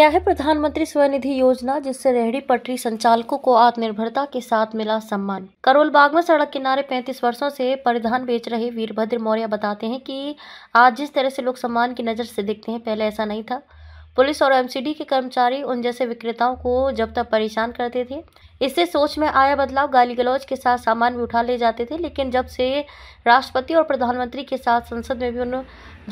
क्या है प्रधानमंत्री स्वनिधि योजना जिससे रेहड़ी पटरी संचालकों को आत्मनिर्भरता के साथ मिला सम्मान करोल बाग में सड़क किनारे 35 वर्षों से परिधान बेच रहे वीरभद्र मौर्य बताते हैं कि आज जिस तरह से लोग सम्मान की नज़र से देखते हैं पहले ऐसा नहीं था पुलिस और एमसीडी के कर्मचारी उन जैसे विक्रेताओं को जब तक परेशान करते थे इससे सोच में आया बदलाव गाली गलौज के साथ सामान भी उठा ले जाते थे लेकिन जब से राष्ट्रपति और प्रधानमंत्री के साथ संसद में भी उन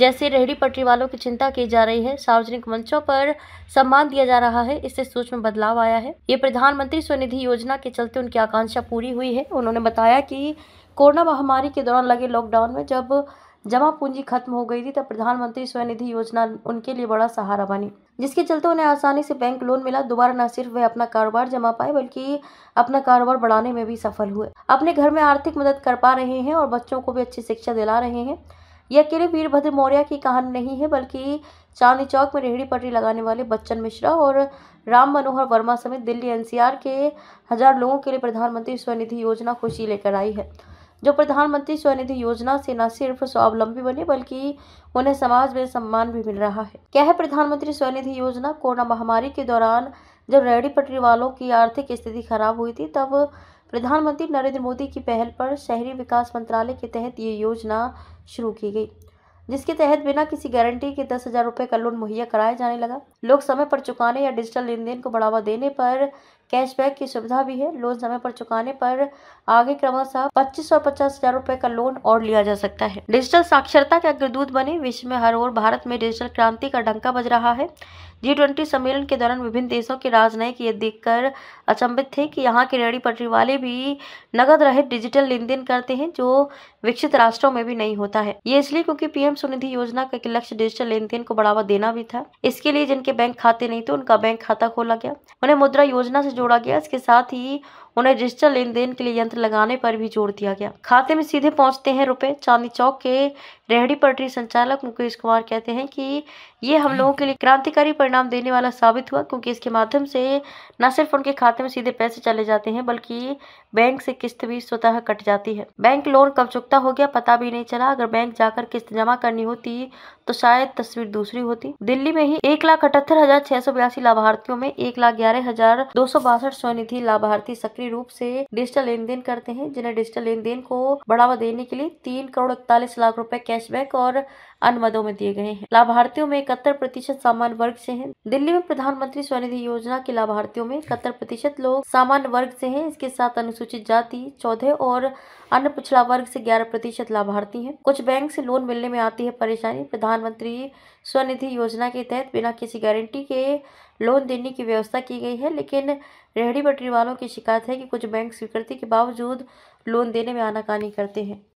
जैसे रेहड़ी पटरी वालों की चिंता की जा रही है सार्वजनिक मंचों पर सम्मान दिया जा रहा है इससे सोच में बदलाव आया है ये प्रधानमंत्री स्वनिधि योजना के चलते उनकी आकांक्षा पूरी हुई है उन्होंने बताया कि कोरोना महामारी के दौरान लगे लॉकडाउन में जब जमा पूंजी खत्म हो गई थी तब प्रधानमंत्री स्वनिधि योजना उनके लिए बड़ा सहारा बनी जिसके चलते उन्हें आसानी से बैंक लोन मिला दोबारा न सिर्फ वे अपना कारोबार जमा पाए बल्कि अपना कारोबार बढ़ाने में भी सफल हुए अपने घर में आर्थिक मदद कर पा रहे हैं और बच्चों को भी अच्छी शिक्षा दिला रहे हैं यह अकेले वीरभद्र मौर्य की कहानी नहीं है बल्कि चांदी चौक में रेहड़ी पटरी लगाने वाले बच्चन मिश्रा और राम मनोहर वर्मा समेत दिल्ली एनसीआर के हजार लोगों के लिए प्रधानमंत्री स्वनिधि योजना खुशी लेकर आई है जो प्रधानमंत्री स्वनिधि योजना से न सिर्फ स्वावलंबी बने बल्कि उन्हें समाज में सम्मान भी मिल रहा है क्या है प्रधानमंत्री स्वनिधि योजना कोरोना महामारी के दौरान जब रेहड़ी पटरी वालों की आर्थिक स्थिति खराब हुई थी तब प्रधानमंत्री नरेंद्र मोदी की पहल पर शहरी विकास मंत्रालय के तहत ये योजना शुरू की गई जिसके तहत बिना किसी गारंटी के दस हजार रुपये का लोन मुहैया कराया जाने लगा लोग समय पर चुकाने या डिजिटल लेन देन को बढ़ावा देने पर कैशबैक की सुविधा भी है लोन समय पर चुकाने पर आगे क्रमशः पच्चीस और पचास हजार रूपए का लोन और लिया जा सकता है डिजिटल साक्षरता के अग्रदूत बने विश्व में हर ओर भारत में डिजिटल क्रांति का डंका बज रहा है जी ट्वेंटी सम्मेलन के दौरान विभिन्न देशों के राजनयिक ये देखकर अचंभित थे कि यहाँ के रेड़ी पटरी वाले भी नगद रहित डिजिटल लेन देन करते हैं जो विकसित राष्ट्रों में भी नहीं होता है ये इसलिए क्योंकि पीएम स्वनिधि योजना का लक्ष्य डिजिटल लेन देन को बढ़ावा देना भी था इसके लिए जिनके बैंक खाते नहीं थे उनका बैंक खाता खोला गया उन्हें मुद्रा योजना से जोड़ा गया इसके साथ ही उन्हें डिजिटल लेन देन के लिए यंत्र लगाने पर भी जोर दिया गया खाते में सीधे पहुंचते हैं रुपए चांदी चौक के रेहड़ी पटरी संचालक मुकेश कुमार कहते हैं कि ये हम लोगों के लिए क्रांतिकारी परिणाम देने वाला साबित हुआ क्योंकि इसके माध्यम से न सिर्फ उनके खाते में सीधे पैसे चले जाते हैं बल्कि बैंक से किस्त भी स्वतः कट जाती है बैंक लोन कब चुकता हो गया पता भी नहीं चला अगर बैंक जाकर किस्त जमा करनी होती तो शायद तस्वीर दूसरी होती दिल्ली में ही एक लाख अठहत्तर हजार छह सौ बयासी लाभार्थियों में एक लाख ग्यारह हजार दो सौ बासठ स्वनिधि लाभार्थी सक्रिय सक्रिय रूप से डिजिटल लेन देन करते हैं जिन्हें डिजिटल लेन देन को बढ़ावा देने के लिए तीन करोड़ इकतालीस लाख रुपए कैशबैक और अन्य मदों में दिए गए हैं लाभार्थियों में इकहत्तर प्रतिशत सामान्य वर्ग से हैं दिल्ली में प्रधानमंत्री स्वनिधि योजना के लाभार्थियों में इकहत्तर प्रतिशत लोग सामान्य वर्ग से हैं इसके साथ अनुसूचित जाति चौदह और अन्य पिछड़ा वर्ग से ग्यारह प्रतिशत लाभार्थी हैं कुछ बैंक से लोन मिलने में आती है परेशानी प्रधानमंत्री स्वनिधि योजना के तहत बिना किसी गारंटी के लोन देने की व्यवस्था की गई है लेकिन रेहड़ी पटरी वालों की शिकायत है कि कुछ बैंक स्वीकृति के बावजूद लोन देने में आनाकानी करते हैं